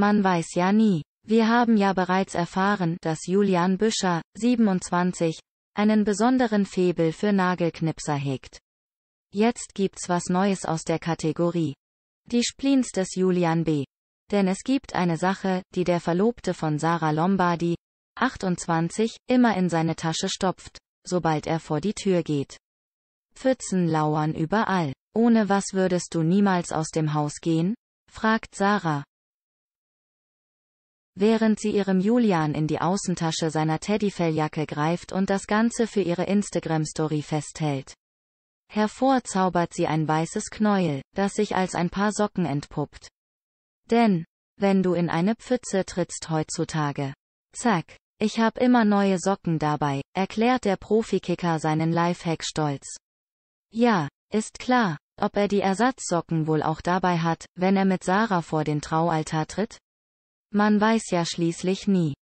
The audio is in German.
Man weiß ja nie. Wir haben ja bereits erfahren, dass Julian Büscher, 27, einen besonderen Febel für Nagelknipser hegt. Jetzt gibt's was Neues aus der Kategorie. Die Spleens des Julian B. Denn es gibt eine Sache, die der Verlobte von Sarah Lombardi, 28, immer in seine Tasche stopft, sobald er vor die Tür geht. Pfützen lauern überall. Ohne was würdest du niemals aus dem Haus gehen? fragt Sarah während sie ihrem Julian in die Außentasche seiner Teddyfelljacke greift und das Ganze für ihre Instagram-Story festhält. Hervorzaubert sie ein weißes Knäuel, das sich als ein paar Socken entpuppt. Denn, wenn du in eine Pfütze trittst heutzutage. Zack. Ich hab immer neue Socken dabei, erklärt der Profikicker seinen Lifehack stolz. Ja, ist klar, ob er die Ersatzsocken wohl auch dabei hat, wenn er mit Sarah vor den Traualtar tritt? Man weiß ja schließlich nie.